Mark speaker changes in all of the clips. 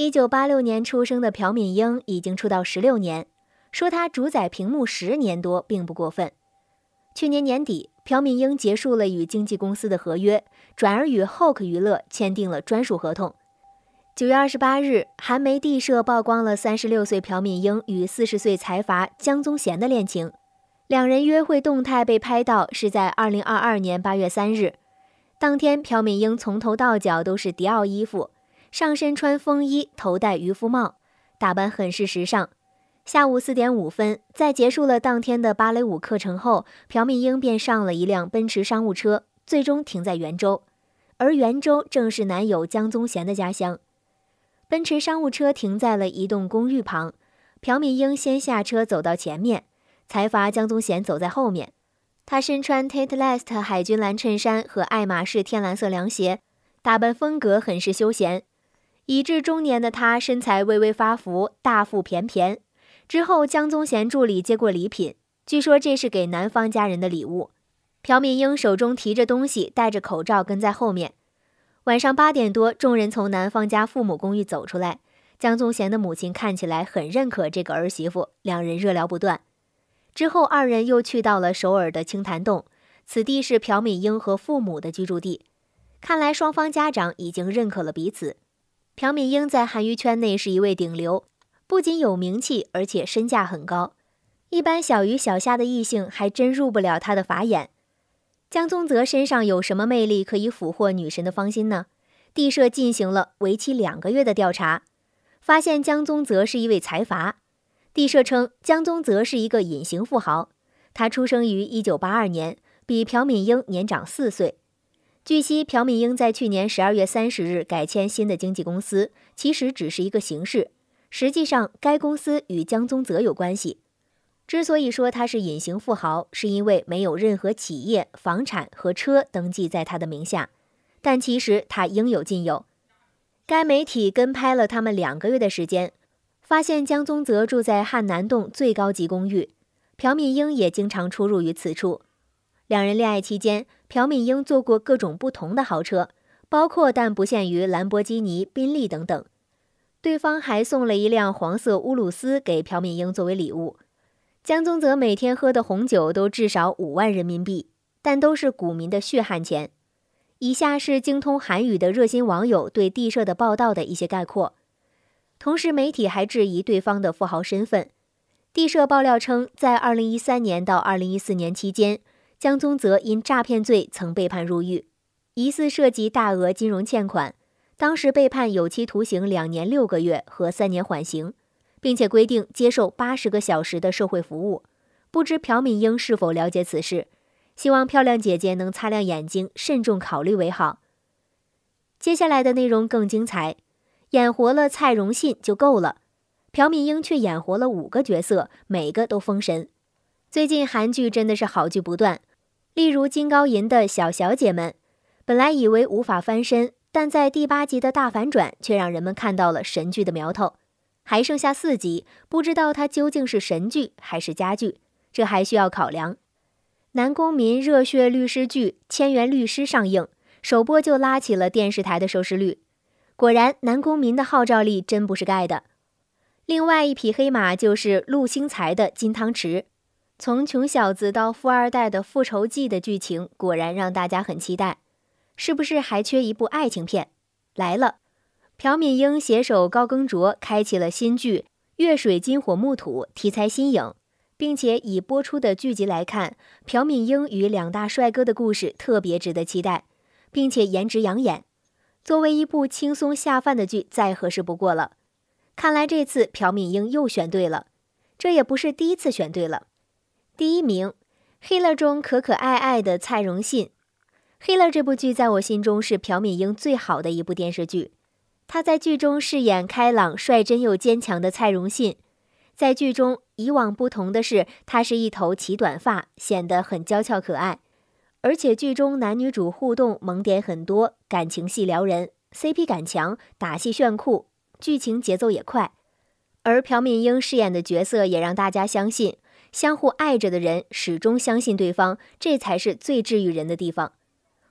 Speaker 1: 一九八六年出生的朴敏英已经出道十六年，说她主宰屏幕十年多，并不过分。去年年底，朴敏英结束了与经纪公司的合约，转而与 h o k e 娱乐签订了专属合同。九月二十八日，韩媒地社曝光了三十六岁朴敏英与四十岁财阀姜宗贤的恋情，两人约会动态被拍到，是在二零二二年八月三日。当天，朴敏英从头到脚都是迪奥衣服。上身穿风衣，头戴渔夫帽，打扮很是时尚。下午四点五分，在结束了当天的芭蕾舞课程后，朴敏英便上了一辆奔驰商务车，最终停在圆州。而圆州正是男友江宗贤的家乡。奔驰商务车停在了一栋公寓旁，朴敏英先下车走到前面，财阀江宗贤走在后面。他身穿 Tatelest 海军蓝衬衫和爱马仕天蓝色凉鞋，打扮风格很是休闲。已至中年的他身材微微发福，大腹便便。之后，江宗贤助理接过礼品，据说这是给男方家人的礼物。朴敏英手中提着东西，戴着口罩跟在后面。晚上八点多，众人从男方家父母公寓走出来。江宗贤的母亲看起来很认可这个儿媳妇，两人热聊不断。之后，二人又去到了首尔的青潭洞，此地是朴敏英和父母的居住地。看来双方家长已经认可了彼此。朴敏英在韩娱圈内是一位顶流，不仅有名气，而且身价很高。一般小鱼小虾的异性还真入不了她的法眼。江宗泽身上有什么魅力可以俘获女神的芳心呢？地社进行了为期两个月的调查，发现江宗泽是一位财阀。地社称江宗泽是一个隐形富豪，他出生于1982年，比朴敏英年长四岁。据悉，朴敏英在去年十二月三十日改签新的经纪公司，其实只是一个形式。实际上，该公司与江宗泽有关系。之所以说他是隐形富豪，是因为没有任何企业、房产和车登记在他的名下，但其实他应有尽有。该媒体跟拍了他们两个月的时间，发现江宗泽住在汉南洞最高级公寓，朴敏英也经常出入于此处。两人恋爱期间，朴敏英坐过各种不同的豪车，包括但不限于兰博基尼、宾利等等。对方还送了一辆黄色乌鲁斯给朴敏英作为礼物。江宗泽每天喝的红酒都至少五万人民币，但都是股民的血汗钱。以下是精通韩语的热心网友对地社的报道的一些概括。同时，媒体还质疑对方的富豪身份。地社爆料称，在二零一三年到二零一四年期间。江宗泽因诈骗罪曾被判入狱，疑似涉及大额金融欠款，当时被判有期徒刑两年六个月和三年缓刑，并且规定接受八十个小时的社会服务。不知朴敏英是否了解此事？希望漂亮姐姐能擦亮眼睛，慎重考虑为好。接下来的内容更精彩，演活了蔡荣信就够了，朴敏英却演活了五个角色，每个都封神。最近韩剧真的是好剧不断。例如金高银的小小姐们，本来以为无法翻身，但在第八集的大反转却让人们看到了神剧的苗头。还剩下四集，不知道它究竟是神剧还是佳剧，这还需要考量。南宫民热血律师剧《千元律师》上映，首播就拉起了电视台的收视率。果然，南宫民的号召力真不是盖的。另外一匹黑马就是陆星材的《金汤匙》。从穷小子到富二代的复仇记的剧情果然让大家很期待，是不是还缺一部爱情片？来了，朴敏英携手高庚卓开启了新剧《月水金火木土》，题材新颖，并且以播出的剧集来看，朴敏英与两大帅哥的故事特别值得期待，并且颜值养眼，作为一部轻松下饭的剧再合适不过了。看来这次朴敏英又选对了，这也不是第一次选对了。第一名，《黑了》中可可爱爱的蔡荣信，《黑了》这部剧在我心中是朴敏英最好的一部电视剧。她在剧中饰演开朗、率真又坚强的蔡荣信，在剧中以往不同的是，她是一头齐短发，显得很娇俏可爱。而且剧中男女主互动萌点很多，感情戏撩人，CP 感强，打戏炫酷，剧情节奏也快。而朴敏英饰演的角色也让大家相信。相互爱着的人始终相信对方，这才是最治愈人的地方。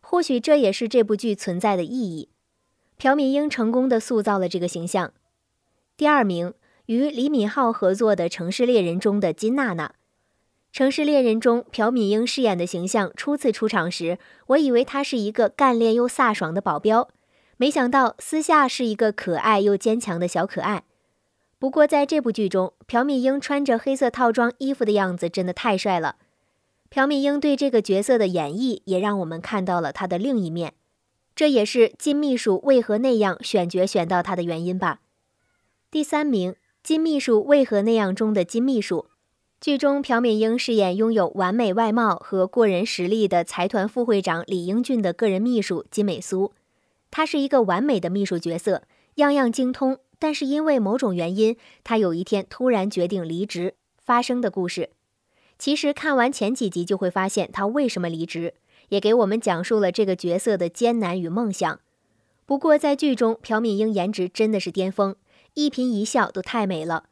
Speaker 1: 或许这也是这部剧存在的意义。朴敏英成功的塑造了这个形象。第二名，与李敏镐合作的《城市猎人》中的金娜娜，《城市猎人》中朴敏英饰演的形象初次出场时，我以为她是一个干练又飒爽的保镖，没想到私下是一个可爱又坚强的小可爱。不过，在这部剧中，朴敏英穿着黑色套装衣服的样子真的太帅了。朴敏英对这个角色的演绎也让我们看到了她的另一面，这也是《金秘书为何那样》选角选到她的原因吧。第三名，《金秘书为何那样》中的金秘书，剧中朴敏英饰演拥有完美外貌和过人实力的财团副会长李英俊的个人秘书金美苏，她是一个完美的秘书角色，样样精通。但是因为某种原因，他有一天突然决定离职，发生的故事。其实看完前几集就会发现他为什么离职，也给我们讲述了这个角色的艰难与梦想。不过在剧中，朴敏英颜值真的是巅峰，一颦一笑都太美了。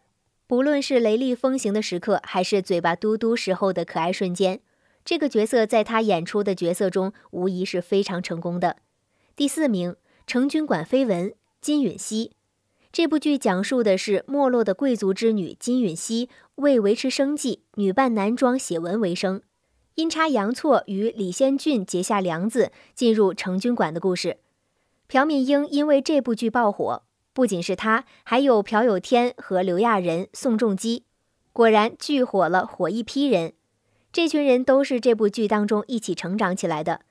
Speaker 1: 不论是雷厉风行的时刻，还是嘴巴嘟嘟时候的可爱瞬间，这个角色在他演出的角色中无疑是非常成功的。第四名，成军馆绯闻金允熙。这部剧讲述的是没落的贵族之女金允熙为维持生计，女扮男装写文为生，阴差阳错与李先俊结下梁子，进入成军馆的故事。朴敏英因为这部剧爆火，不仅是他，还有朴有天和刘亚仁、宋仲基。果然剧火了，火一批人。这群人都是这部剧当中一起成长起来的。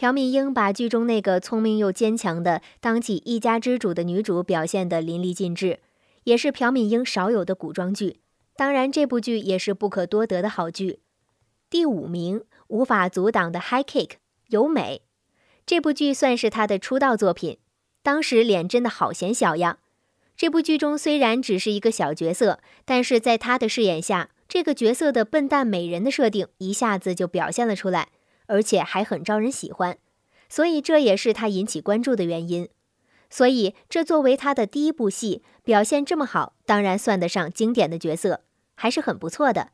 Speaker 1: 朴敏英把剧中那个聪明又坚强的、当起一家之主的女主表现得淋漓尽致，也是朴敏英少有的古装剧。当然，这部剧也是不可多得的好剧。第五名，《无法阻挡的 High Kick》尤美，这部剧算是她的出道作品。当时脸真的好显小样。这部剧中虽然只是一个小角色，但是在她的饰演下，这个角色的笨蛋美人的设定一下子就表现了出来。而且还很招人喜欢，所以这也是他引起关注的原因。所以这作为他的第一部戏，表现这么好，当然算得上经典的角色，还是很不错的。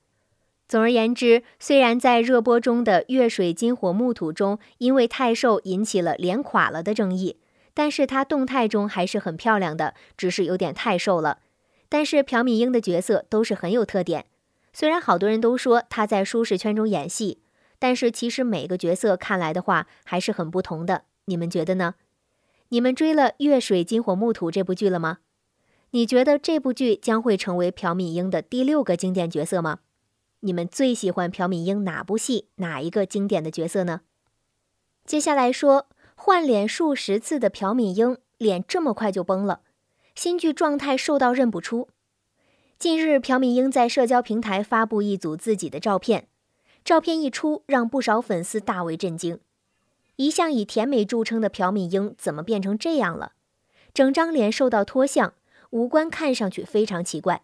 Speaker 1: 总而言之，虽然在热播中的《月水金火木土》中，因为太瘦引起了脸垮了的争议，但是他动态中还是很漂亮的，只是有点太瘦了。但是朴敏英的角色都是很有特点，虽然好多人都说她在舒适圈中演戏。但是其实每个角色看来的话还是很不同的，你们觉得呢？你们追了《月水金火木土》这部剧了吗？你觉得这部剧将会成为朴敏英的第六个经典角色吗？你们最喜欢朴敏英哪部戏哪一个经典的角色呢？接下来说换脸数十次的朴敏英脸这么快就崩了，新剧状态瘦到认不出。近日，朴敏英在社交平台发布一组自己的照片。照片一出，让不少粉丝大为震惊。一向以甜美著称的朴敏英怎么变成这样了？整张脸受到脱相，五官看上去非常奇怪。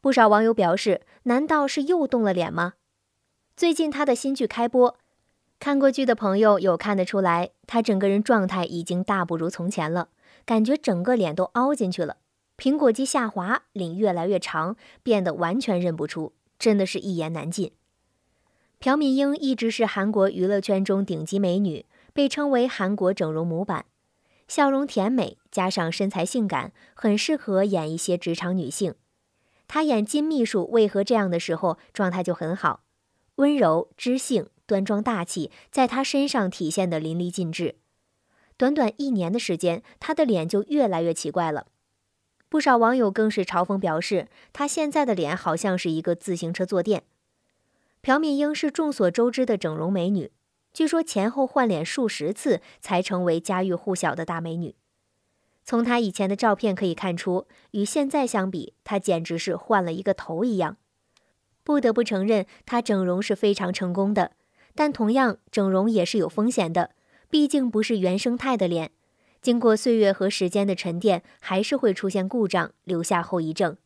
Speaker 1: 不少网友表示：“难道是又动了脸吗？”最近她的新剧开播，看过剧的朋友有看得出来，她整个人状态已经大不如从前了，感觉整个脸都凹进去了，苹果肌下滑，脸越来越长，变得完全认不出，真的是一言难尽。朴敏英一直是韩国娱乐圈中顶级美女，被称为韩国整容模板。笑容甜美，加上身材性感，很适合演一些职场女性。她演金秘书为何这样的时候状态就很好，温柔知性、端庄大气，在她身上体现的淋漓尽致。短短一年的时间，她的脸就越来越奇怪了。不少网友更是嘲讽表示，她现在的脸好像是一个自行车坐垫。朴敏英是众所周知的整容美女，据说前后换脸数十次才成为家喻户晓的大美女。从她以前的照片可以看出，与现在相比，她简直是换了一个头一样。不得不承认，她整容是非常成功的，但同样，整容也是有风险的，毕竟不是原生态的脸，经过岁月和时间的沉淀，还是会出现故障，留下后遗症。